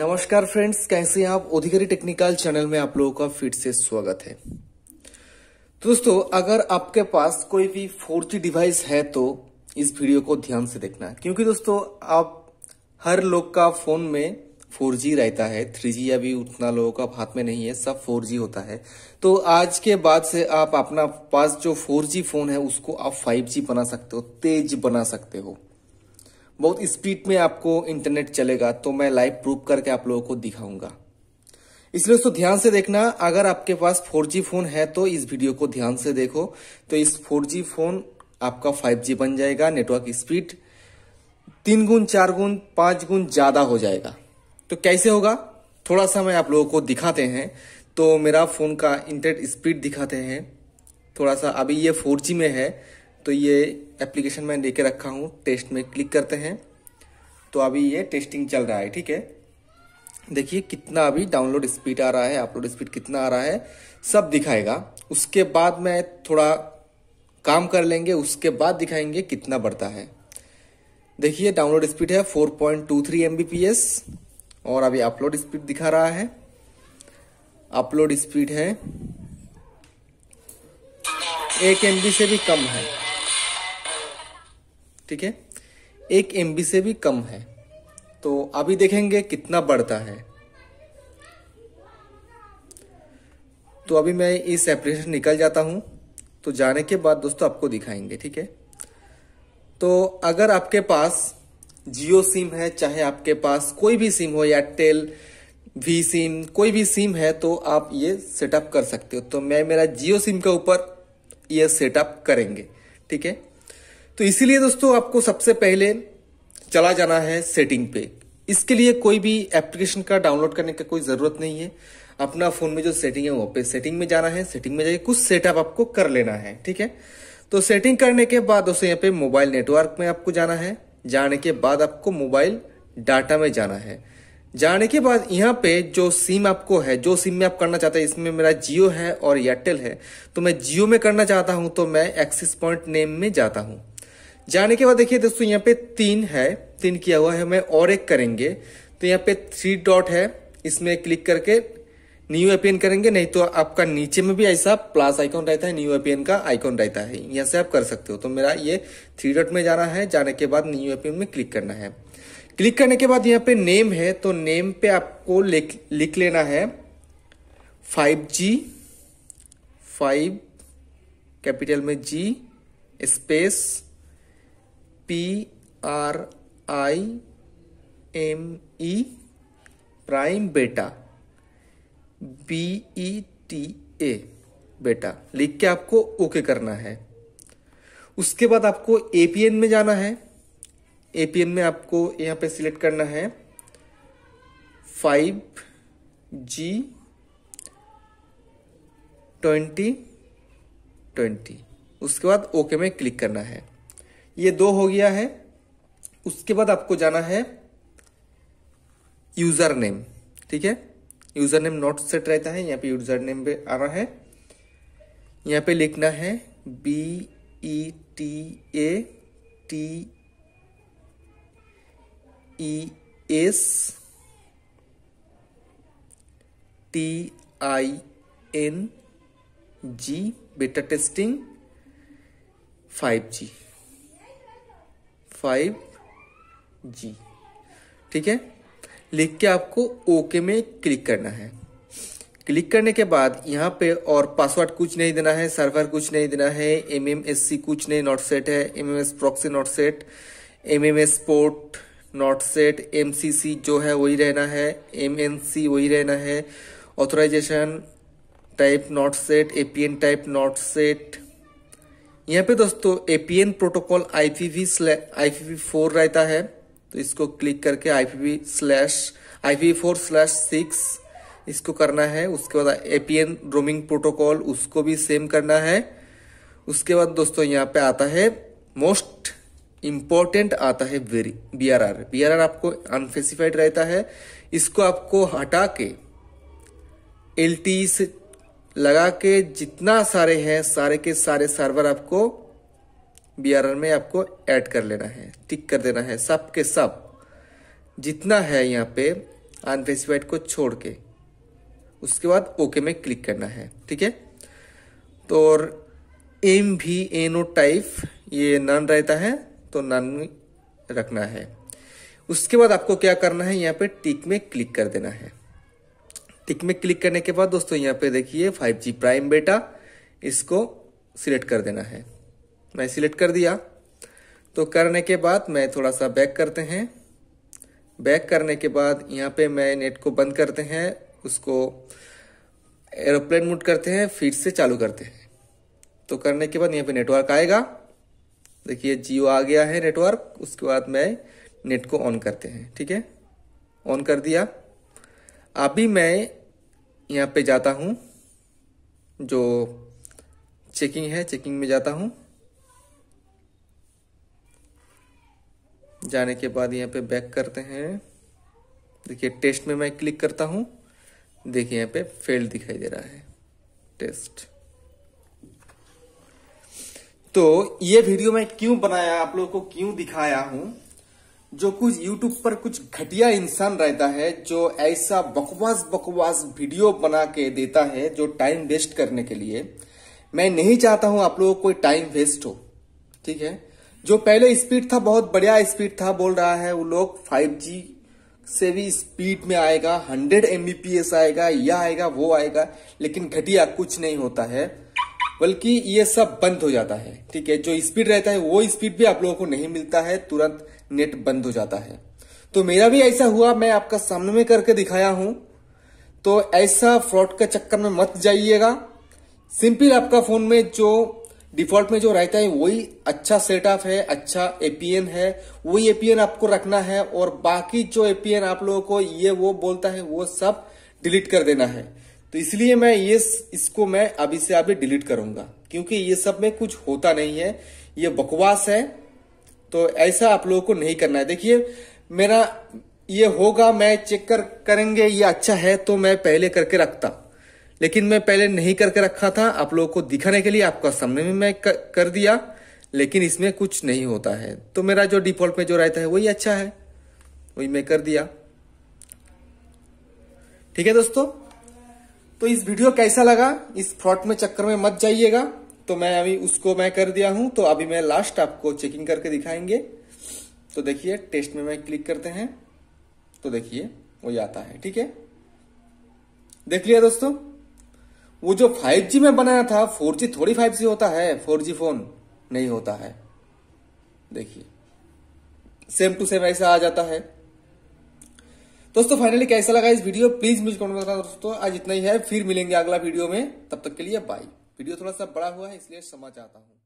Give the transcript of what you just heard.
नमस्कार फ्रेंड्स कैसे हैं आप ओधिकारी टेक्निकल चैनल में आप लोगों का फिर से स्वागत है तो दोस्तों अगर आपके पास कोई भी फोर डिवाइस है तो इस वीडियो को ध्यान से देखना क्योंकि दोस्तों आप हर लोग का फोन में 4G रहता है 3G अभी उतना लोगों का हाथ में नहीं है सब 4G होता है तो आज के बाद से आप अपना पास जो 4G फोन है उसको आप 5G बना सकते हो तेज बना सकते हो बहुत स्पीड में आपको इंटरनेट चलेगा तो मैं लाइव प्रूफ करके आप लोगों को दिखाऊंगा इसलिए दोस्तों ध्यान से देखना अगर आपके पास 4G फोन है तो इस वीडियो को ध्यान से देखो तो इस 4G फोन आपका 5G बन जाएगा नेटवर्क स्पीड तीन गुण चार गुण पांच गुण ज्यादा हो जाएगा तो कैसे होगा थोड़ा सा मैं आप लोगों को दिखाते हैं तो मेरा फोन का इंटरनेट स्पीड दिखाते हैं थोड़ा सा अभी ये फोर में है तो ये एप्लीकेशन मैं लेके रखा हूँ टेस्ट में क्लिक करते हैं तो अभी ये टेस्टिंग चल रहा है ठीक है देखिए कितना अभी डाउनलोड स्पीड आ रहा है अपलोड स्पीड कितना आ रहा है सब दिखाएगा उसके बाद मैं थोड़ा काम कर लेंगे उसके बाद दिखाएंगे कितना बढ़ता है देखिए डाउनलोड स्पीड है 4.23 पॉइंट और अभी अपलोड स्पीड दिखा रहा है अपलोड स्पीड है एक एम से भी कम है ठीक है एक एम से भी कम है तो अभी देखेंगे कितना बढ़ता है तो अभी मैं इस एप्लीकेशन निकल जाता हूं तो जाने के बाद दोस्तों आपको दिखाएंगे ठीक है तो अगर आपके पास जियो सिम है चाहे आपके पास कोई भी सिम हो एयरटेल वी सिम कोई भी सिम है तो आप ये सेटअप कर सकते हो तो मैं मेरा जियो सिम के ऊपर ये सेटअप करेंगे ठीक है तो इसीलिए दोस्तों आपको सबसे पहले चला जाना है सेटिंग पे इसके लिए कोई भी एप्लीकेशन का डाउनलोड करने का कोई जरूरत नहीं है अपना फोन में जो सेटिंग है वहां पे सेटिंग में जाना है सेटिंग में जाइए कुछ सेटअप आपको कर लेना है ठीक है तो सेटिंग करने के बाद दोस्तों यहाँ पे मोबाइल नेटवर्क में आपको जाना है जाने के बाद आपको मोबाइल डाटा में जाना है जाने के बाद यहाँ पे जो सिम आपको है जो सिम में आप करना चाहते हैं इसमें मेरा जियो है और एयरटेल है तो मैं जियो में करना चाहता हूं तो मैं एक्सिस पॉइंट नेम में जाता हूं जाने के बाद देखिए दोस्तों यहाँ पे तीन है तीन किया हुआ है हमें और एक करेंगे तो यहाँ पे थ्री डॉट है इसमें क्लिक करके न्यू एपियन करेंगे नहीं तो आपका नीचे में भी ऐसा प्लस आइकॉन रहता है न्यू एपियन का आइकॉन रहता है यहाँ से आप कर सकते हो तो मेरा ये थ्री डॉट में जाना है जाने के बाद न्यू एपियन में क्लिक करना है क्लिक करने के बाद यहाँ पे नेम है तो नेम पे आपको लिख लिख लेना है फाइव जी फाइव कैपिटल में G space P R I M E prime beta B E T A beta लिख के आपको ओके करना है उसके बाद आपको एपीएन में जाना है एपीएन में आपको यहां पे सिलेक्ट करना है फाइव जी ट्वेंटी ट्वेंटी उसके बाद ओके में क्लिक करना है ये दो हो गया है उसके बाद आपको जाना है यूजर नेम ठीक है यूजर नेम नॉट सेट रहता है यहाँ पे यूजर नेम पे आ रहा है यहाँ पे लिखना है B E T A T E S T I N G beta testing five G five G ठीक है लिख के आपको ओके में क्लिक करना है क्लिक करने के बाद यहाँ पे और पासवर्ड कुछ नहीं देना है सर्वर कुछ नहीं देना है एम एम एस सी कुछ नहीं नॉट सेट है M M S proxy not set M M S port not set M C C जो है वही रहना है एम एन सी वही रहना है authorisation type not set A P N type not set यहाँ पे दोस्तों APN protocol IPV IPV four रहता है तो इसको क्लिक करके IPV slash IPV four slash six इसको करना है उसके बाद एपीएन रोमिंग प्रोटोकॉल उसको भी सेम करना है उसके बाद दोस्तों यहाँ पे आता है मोस्ट इम्पोर्टेंट आता है very B R R B R R आपको अनफेसिफाइड रहता है इसको आपको हटा के एल e से लगा के जितना सारे हैं सारे के सारे सर्वर आपको बी में आपको ऐड कर लेना है टिक कर देना है सब के सब जितना है यहाँ पे अनफेसिफाइड को छोड़ के उसके बाद ओके में क्लिक करना है ठीक है तो और एम भी एनो टाइप ये नन रहता है तो नन रखना है उसके बाद आपको क्या करना है यहाँ पे टिक में क्लिक कर देना है टिक में क्लिक करने के बाद दोस्तों यहाँ पे देखिए 5G प्राइम बेटा इसको सिलेक्ट कर देना है मैं सिलेक्ट कर दिया तो करने के बाद मैं थोड़ा सा बैक करते हैं बैक करने के बाद यहाँ पे मैं नेट को बंद करते हैं उसको एरोप्लेन मूड करते हैं फिर से चालू करते हैं तो करने के बाद यहाँ पे नेटवर्क आएगा देखिए जियो आ गया है नेटवर्क उसके बाद मैं नेट को ऑन करते हैं ठीक है ऑन कर दिया अभी मैं यहाँ पे जाता हूँ जो चेकिंग है चेकिंग में जाता हूँ जाने के बाद यहाँ पे बैक करते हैं देखिए टेस्ट में मैं क्लिक करता हूँ देखिए यहाँ पे फेल दिखाई दे रहा है टेस्ट तो ये वीडियो मैं क्यों बनाया आप लोगों को क्यों दिखाया हूँ जो कुछ यूट्यूब पर कुछ घटिया इंसान रहता है जो ऐसा बकवास बकवास वीडियो बना के देता है जो टाइम वेस्ट करने के लिए मैं नहीं चाहता हूं आप लोगों को कोई टाइम वेस्ट हो ठीक है जो पहले स्पीड था बहुत बढ़िया स्पीड था बोल रहा है वो लोग 5G से भी स्पीड में आएगा 100 एमबीपीएस आएगा यह आएगा वो आएगा लेकिन घटिया कुछ नहीं होता है बल्कि ये सब बंद हो जाता है ठीक है जो स्पीड रहता है वो स्पीड भी आप लोगों को नहीं मिलता है तुरंत नेट बंद हो जाता है तो मेरा भी ऐसा हुआ मैं आपका सामने में करके दिखाया हूं तो ऐसा फ्रॉड के चक्कर में मत जाइएगा सिंपल आपका फोन में जो डिफॉल्ट में जो रहता है वही अच्छा सेटअप है अच्छा एपीएन है वही एपीएन आपको रखना है और बाकी जो एपीएन आप लोगों को ये वो बोलता है वो सब डिलीट कर देना है तो इसलिए मैं ये इसको मैं अभी से अभी डिलीट करूंगा क्योंकि ये सब में कुछ होता नहीं है ये बकवास है तो ऐसा आप लोगों को नहीं करना है देखिए मेरा ये होगा मैं चेक कर करेंगे ये अच्छा है तो मैं पहले करके रखता लेकिन मैं पहले नहीं करके रखा था आप लोगों को दिखाने के लिए आपका सामने में मैं कर, कर दिया लेकिन इसमें कुछ नहीं होता है तो मेरा जो डिफॉल्ट में जो रहता है वही अच्छा है वही मैं कर दिया ठीक है दोस्तों तो इस वीडियो कैसा लगा इस फ्रॉड में चक्कर में मत जाइएगा तो मैं अभी उसको मैं कर दिया हूं तो अभी मैं लास्ट आपको चेकिंग करके दिखाएंगे तो देखिए टेस्ट में मैं क्लिक करते हैं तो देखिए वही आता है ठीक है देख लिया दोस्तों वो जो 5G में बनाया था 4G थोड़ी 5G होता है 4G फोन नहीं होता है देखिए सेम टू सेम ऐसा आ जाता है दोस्तों फाइनली कैसा लगा इस वीडियो प्लीज मुझे कमेंट बताना दोस्तों आज इतना ही है फिर मिलेंगे अगला वीडियो में तब तक के लिए बाय वीडियो थोड़ा सा बड़ा हुआ है इसलिए समझ आता हूँ